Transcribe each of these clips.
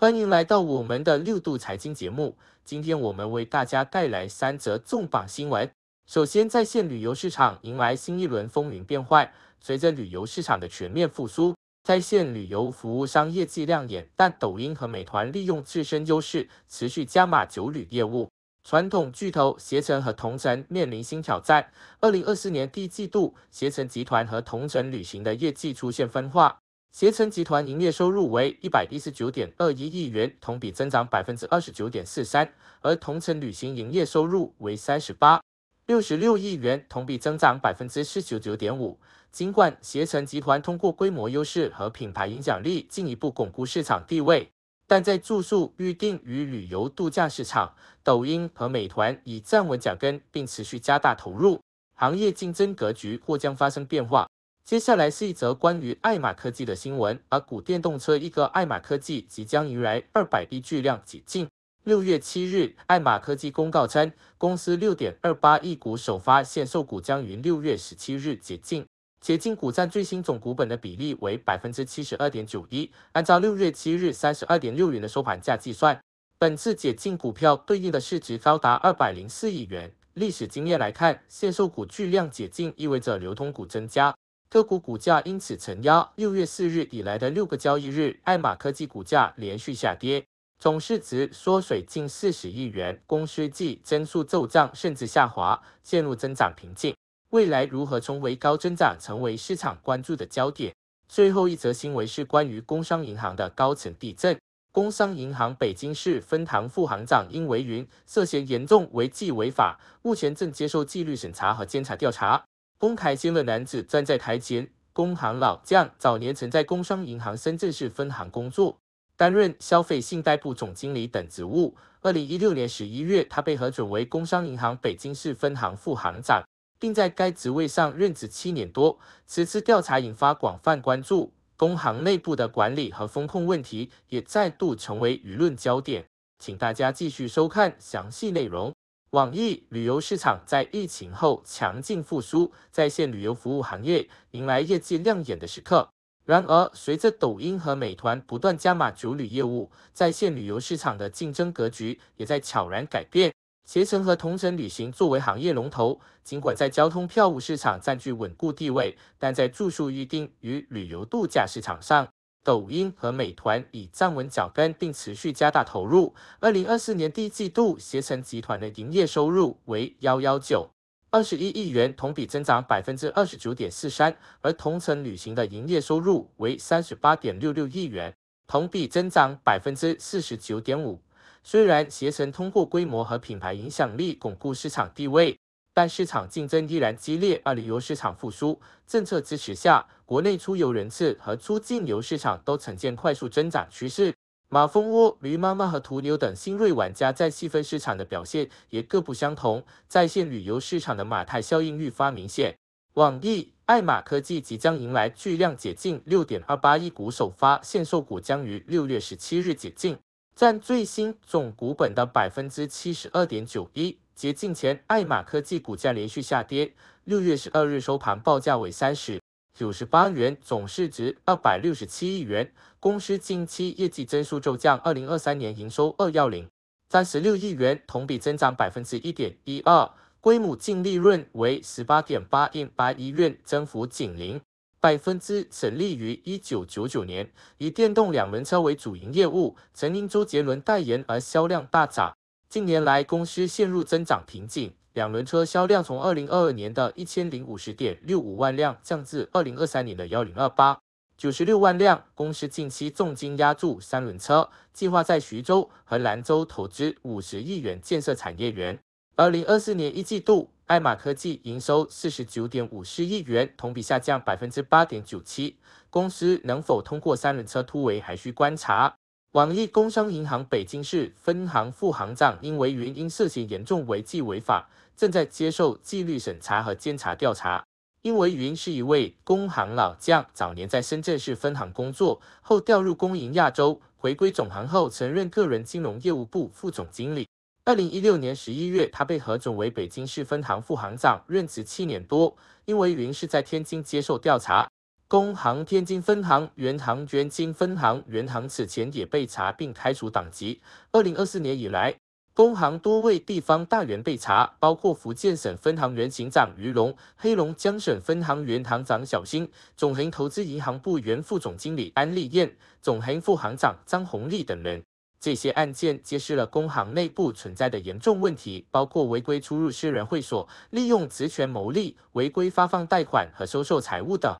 欢迎来到我们的六度财经节目。今天我们为大家带来三则重磅新闻。首先，在线旅游市场迎来新一轮风云变幻。随着旅游市场的全面复苏，在线旅游服务商业绩亮眼，但抖音和美团利用自身优势持续加码九旅业务。传统巨头携程和同城面临新挑战。二零二四年第一季度，携程集团和同城旅行的业绩出现分化。携程集团营业收入为一百一十九点二一亿元，同比增长百分之二十九点四三，而同程旅行营业收入为三十八六十六亿元，同比增长百分之四十九点五。尽管携程集团通过规模优势和品牌影响力进一步巩固市场地位，但在住宿预订与旅游度假市场，抖音和美团已站稳脚跟并持续加大投入，行业竞争格局或将发生变化。接下来是一则关于爱马科技的新闻，而股电动车一哥爱马科技即将迎来二百亿巨量解禁。六月七日，爱马科技公告称，公司六点二八亿股首发限售股将于六月十七日解禁，解禁股占最新总股本的比例为百分之七十二点九一。按照六月七日三十二点六元的收盘价计算，本次解禁股票对应的市值高达二百零四亿元。历史经验来看，限售股巨量解禁意味着流通股增加。个股股价因此承压。六月四日以来的六个交易日，艾马科技股价连续下跌，总市值缩水近四十亿元，公司季增速骤降甚至下滑，陷入增长瓶颈。未来如何重回高增长，成为市场关注的焦点。最后一则新闻是关于工商银行的高层地震。工商银行北京市分行副行长殷维云涉嫌严重违纪违法，目前正接受纪律审查和监察调查。公开签的男子站在台前。工行老将早年曾在工商银行深圳市分行工作，担任消费信贷部总经理等职务。二零一六年十一月，他被核准为工商银行北京市分行副行长，并在该职位上任职七年多。此次调查引发广泛关注，工行内部的管理和风控问题也再度成为舆论焦点。请大家继续收看详细内容。网易旅游市场在疫情后强劲复苏，在线旅游服务行业迎来业绩亮眼的时刻。然而，随着抖音和美团不断加码主旅业务，在线旅游市场的竞争格局也在悄然改变。携程和同程旅行作为行业龙头，尽管在交通票务市场占据稳固地位，但在住宿预订与旅游度假市场上。抖音和美团已站稳脚跟，并持续加大投入。二零二四年第一季度，携程集团的营业收入为幺幺九二十一亿元，同比增长百分之二十九点四三；而同城旅行的营业收入为三十八点六六亿元，同比增长百分之四十九点五。虽然携程通过规模和品牌影响力巩固市场地位。但市场竞争依然激烈，而旅游市场复苏、政策支持下，国内出游人次和出境游市场都呈现快速增长趋势。马蜂窝、驴妈妈和途牛等新锐玩家在细分市场的表现也各不相同。在线旅游市场的马太效应愈发明显。网易、爱马科技即将迎来巨量解禁，六点二八亿股首发限售股将于六月十七日解禁，占最新总股本的百分之七十二点九一。节近前，艾玛科技股价连续下跌。六月十二日收盘报价为三十九十八元，总市值二百六十七亿元。公司近期业绩增速骤降，二零二三年营收二幺零三十六亿元，同比增长百分之一点一二，规模净利润为十八点八零八亿元，增幅仅零百分之。成立于一九九九年，以电动两轮车为主营业务，曾因周杰伦代言而销量大涨。近年来，公司陷入增长瓶颈，两轮车销量从二零二二年的一千零五十点六五万辆降至二零二三年的幺零二八九十六万辆。公司近期重金押注三轮车，计划在徐州和兰州投资五十亿元建设产业园。二零二四年一季度，爱玛科技营收四十九点五四亿元，同比下降百分之八点九七。公司能否通过三轮车突围，还需观察。网易工商银行北京市分行副行长因为云因涉嫌严重违纪违法，正在接受纪律审查和监察调查。因为云是一位工行老将，早年在深圳市分行工作，后调入工银亚洲。回归总行后，曾任个人金融业务部副总经理。二零一六年十一月，他被核准为北京市分行副行长，任职七年多。因为云是在天津接受调查。工行天津分行原行原津分行原行此前也被查并开除党籍。二零二四年以来，工行多位地方大员被查，包括福建省分行原行长于龙、黑龙江省分行原行长小新、总行投资银行部原副总经理安丽艳、总行副行长张红丽等人。这些案件揭示了工行内部存在的严重问题，包括违规出入私人会所、利用职权牟利、违规发放贷款和收受财物等。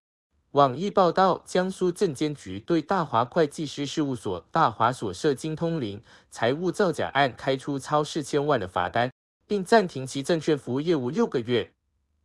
网易报道，江苏证监局对大华会计师事务所大华所涉金通灵财务造假案开出超四千万的罚单，并暂停其证券服务业务六个月。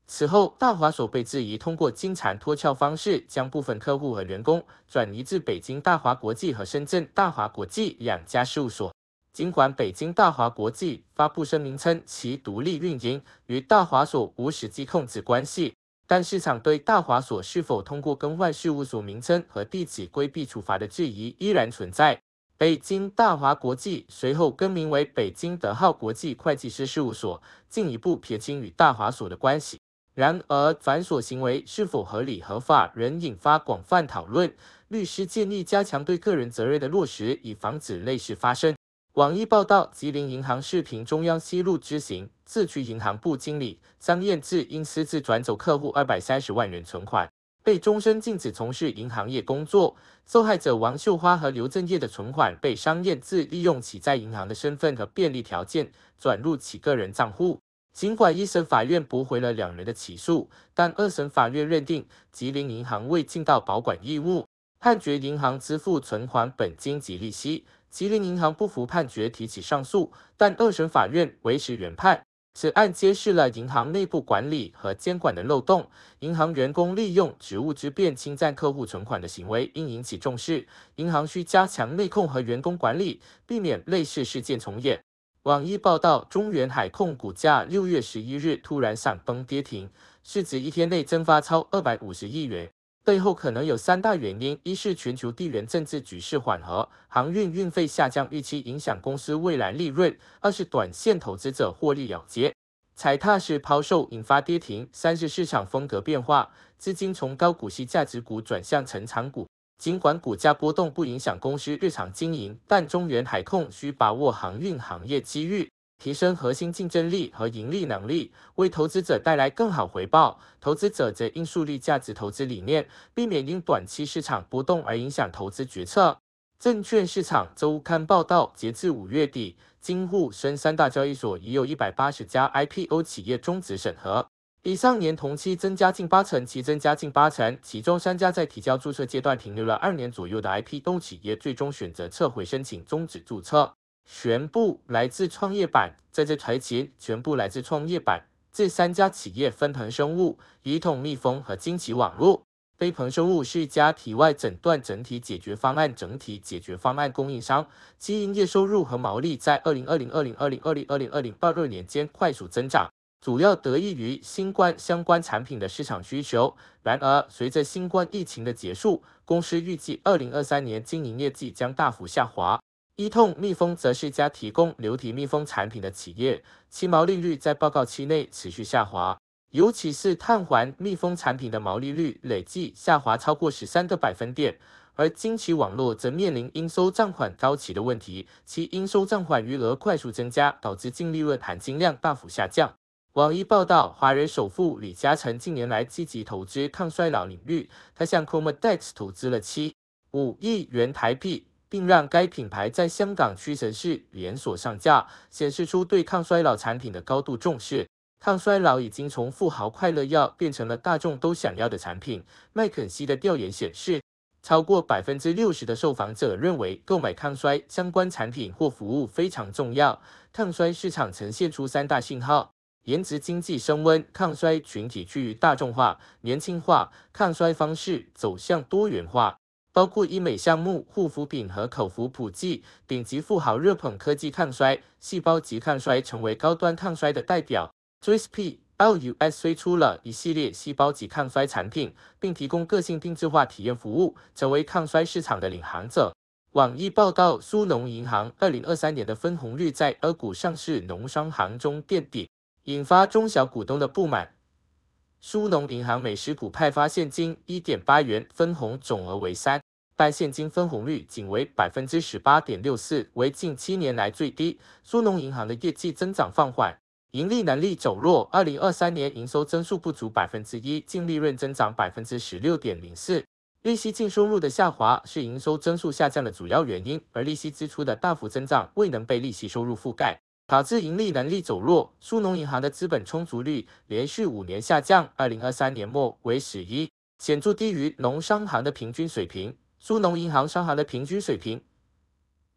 此后，大华所被质疑通过金蝉脱壳方式，将部分客户和员工转移至北京大华国际和深圳大华国际两家事务所。尽管北京大华国际发布声明称其独立运营，与大华所无实际控制关系。但市场对大华所是否通过更换事务所名称和地址规避处罚的质疑依然存在。北京大华国际随后更名为北京德浩国际会计师事务所，进一步撇清与大华所的关系。然而，反锁行为是否合理合法仍引发广泛讨论。律师建议加强对个人责任的落实，以防止类似发生。网易报道，吉林银行视频中央西路支行自助银行部经理张燕志因私自转走客户二百三十万元存款，被终身禁止从事银行业工作。受害者王秀花和刘正业的存款被张燕志利用其在银行的身份和便利条件转入其个人账户。尽管一审法院驳回了两人的起诉，但二审法院认定吉林银行未尽到保管义务，判决银行支付存款本金及利息。吉林银行不服判决，提起上诉，但二审法院维持原判。此案揭示了银行内部管理和监管的漏洞，银行员工利用职务之便侵占客户存款的行为应引起重视。银行需加强内控和员工管理，避免类似事件重演。网易报道，中原海控股价六月十一日突然闪崩跌停，市值一天内蒸发超二百五十亿元。背后可能有三大原因：一是全球地缘政治局势缓和，航运运费下降预期影响公司未来利润；二是短线投资者获利了结，踩踏式抛售引发跌停；三是市场风格变化，资金从高股息价值股转向成长股。尽管股价波动不影响公司日常经营，但中原海控需把握航运行业机遇。提升核心竞争力和盈利能力，为投资者带来更好回报。投资者则应树立价值投资理念，避免因短期市场波动而影响投资决策。证券市场周刊报道，截至五月底，京沪深三大交易所已有一百八十家 IPO 企业终止审核，比上年同期增加近八成。其增加近八成，其中三家在提交注册阶段停留了二年左右的 IPO 企业，最终选择撤回申请，终止注册。全部来自创业板。在这台前，全部来自创业板。这三家企业：分鹏生物、怡统密封和惊奇网络。飞鹏生物是一家体外诊断整体解决方案整体解决方案供应商，经营业收入和毛利在二零二零、二零二零、二零二零、二0年间快速增长，主要得益于新冠相关产品的市场需求。然而，随着新冠疫情的结束，公司预计二零二三年经营业绩将大幅下滑。一通密封则是家提供流体密封产品的企业，其毛利率在报告期内持续下滑，尤其是碳环密封产品的毛利率累计下滑超过十三个百分点。而金奇网络则面临应收账款高企的问题，其应收账款余额快速增加，导致净利润含金量大幅下降。网易报道，华人首富李嘉诚近年来积极投资抗衰老领域，他向 Comedex 投资了七五亿元台币。并让该品牌在香港屈臣氏连锁上架，显示出对抗衰老产品的高度重视。抗衰老已经从富豪快乐药变成了大众都想要的产品。麦肯锡的调研显示，超过百分之六十的受访者认为购买抗衰相关产品或服务非常重要。抗衰市场呈现出三大信号：颜值经济升温，抗衰群体趋于大众化、年轻化，抗衰方式走向多元化。包括医美项目、护肤品和口服补剂。顶级富豪热捧科技抗衰，细胞级抗衰成为高端抗衰的代表。Jusp LUS 推出了一系列细胞级抗衰产品，并提供个性定制化体验服务，成为抗衰市场的领航者。网易报道，苏农银行二零二三年的分红率在 A 股上市农商行中垫底，引发中小股东的不满。苏农银行每十股派发现金一点八元，分红总额为三，但现金分红率仅为百分之十八点六四，为近七年来最低。苏农银行的业绩增长放缓，盈利能力走弱。二零二三年营收增速不足百分之一，净利润增长百分之十六点零四。利息净收入的下滑是营收增速下降的主要原因，而利息支出的大幅增长未能被利息收入覆盖。导致盈利能力走弱，苏农银行的资本充足率连续五年下降，二零二三年末为十一，显著低于农商行的平均水平。苏农银行商行的平均水平。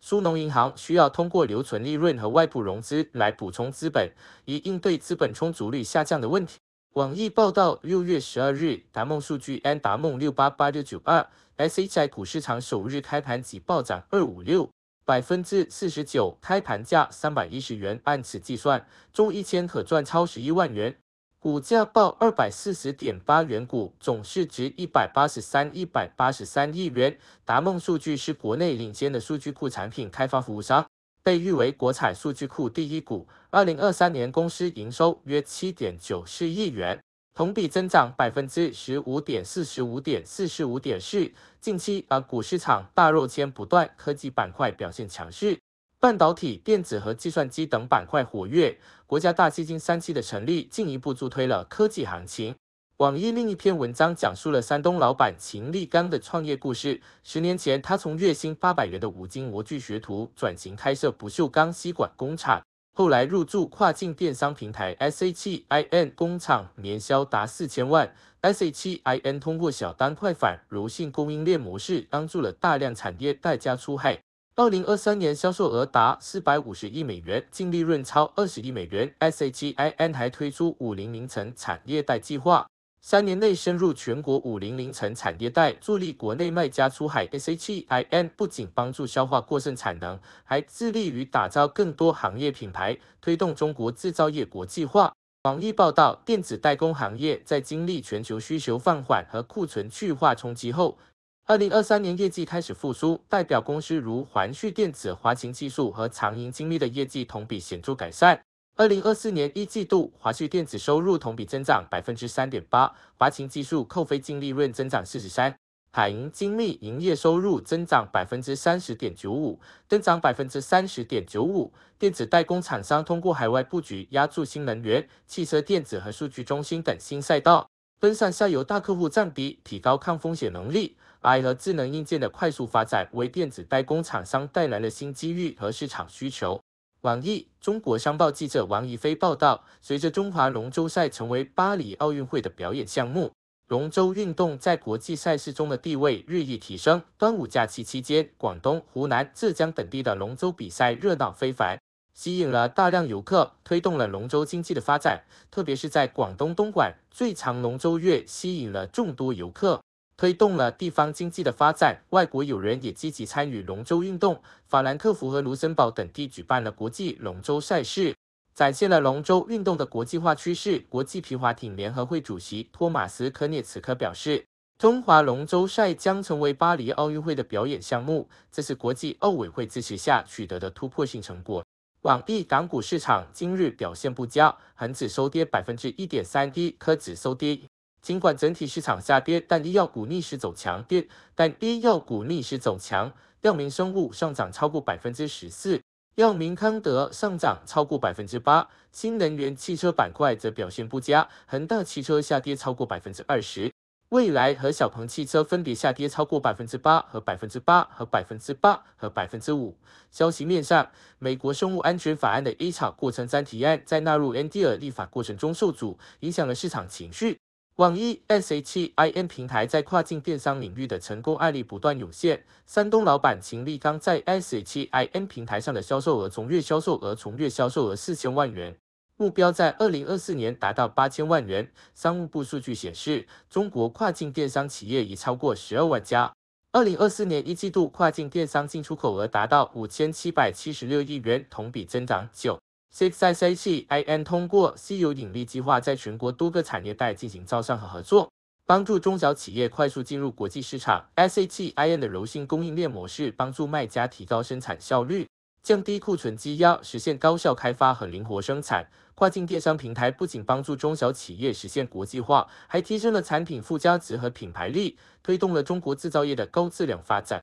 苏农银行需要通过留存利润和外部融资来补充资本，以应对资本充足率下降的问题。网易报道，六月十二日，达梦数据 N 达梦六八八六九二 S h i 股市场首日开盘即暴涨二五六。百分之四十九开盘价三百一十元，按此计算，中一千可赚超十一万元。股价报二百四十点八元，股总市值一百八十三一百八十三亿元。达梦数据是国内领先的数据库产品开发服务商，被誉为国产数据库第一股。二零二三年公司营收约七点九四亿元。同比增长百分之十五点四十五点四十五点四。近期，A 股市场大肉签不断，科技板块表现强势，半导体、电子和计算机等板块活跃。国家大基金三期的成立进一步助推了科技行情。网易另一篇文章讲述了山东老板秦立刚的创业故事。十年前，他从月薪八百元的五金模具学徒转型开设不锈钢吸管工厂。后来入驻跨境电商平台 SHIN 工厂，年销达四千万。SHIN 通过小单快反柔性供应链模式，帮助了大量产业代家出海。二零二三年销售额达四百五十亿美元，净利润超二十亿美元。SHIN 还推出五零零城产业带计划。三年内深入全国五零零层产业带，助力国内卖家出海。s h i n 不仅帮助消化过剩产能，还致力于打造更多行业品牌，推动中国制造业国际化。网易报道，电子代工行业在经历全球需求放缓和库存去化冲击后，二零二三年业绩开始复苏，代表公司如环旭电子、华擎技术和长盈精密的业绩同比显著改善。二零二四年一季度，华旭电子收入同比增长百分之三点八，华擎技术扣非净利润增长四十三，海盈精密营业收入增长百分之三十点九五，增长百分之三十点九五。电子代工厂商通过海外布局，压住新能源、汽车电子和数据中心等新赛道，分散下游大客户占比，提高抗风险能力。AI 和智能硬件的快速发展，为电子代工厂商带来了新机遇和市场需求。网易中国商报记者王怡飞报道，随着中华龙舟赛成为巴黎奥运会的表演项目，龙舟运动在国际赛事中的地位日益提升。端午假期期间，广东、湖南、浙江等地的龙舟比赛热闹非凡，吸引了大量游客，推动了龙舟经济的发展。特别是在广东东莞，最长龙舟月吸引了众多游客。推动了地方经济的发展，外国友人也积极参与龙舟运动。法兰克福和卢森堡等地举办了国际龙舟赛事，展现了龙舟运动的国际化趋势。国际皮划艇联合会主席托马斯科涅茨科表示，中华龙舟赛将成为巴黎奥运会的表演项目，这是国际奥委会支持下取得的突破性成果。网例港股市场今日表现不佳，恒指收跌百分之一点三，低科指收跌。尽管整体市场下跌，但医药股逆势走强。跌，但医药股逆势走强，药明生物上涨超过百分之十四，药明康德上涨超过百分之八。新能源汽车板块则表现不佳，恒大汽车下跌超过百分之二十，蔚来和小鹏汽车分别下跌超过百分之八和百分之八和百分之八和百分之五。消息面上，美国生物安全法案的一场过程三提案在纳入 NDR 立法过程中受阻，影响了市场情绪。网易 S H I N 平台在跨境电商领域的成功案例不断涌现。山东老板秦立刚在 S H I N 平台上的销售额从月销售额从月销售额四千万元，目标在二零二四年达到八千万元。商务部数据显示，中国跨境电商企业已超过十二万家。二零二四年一季度，跨境电商进出口额达到五千七百七十六亿元，同比增长九。s i x s i c i n 通过“稀有引力”计划，在全国多个产业带进行招商和合作，帮助中小企业快速进入国际市场。s a t i n 的柔性供应链模式，帮助卖家提高生产效率，降低库存积压，实现高效开发和灵活生产。跨境电商平台不仅帮助中小企业实现国际化，还提升了产品附加值和品牌力，推动了中国制造业的高质量发展。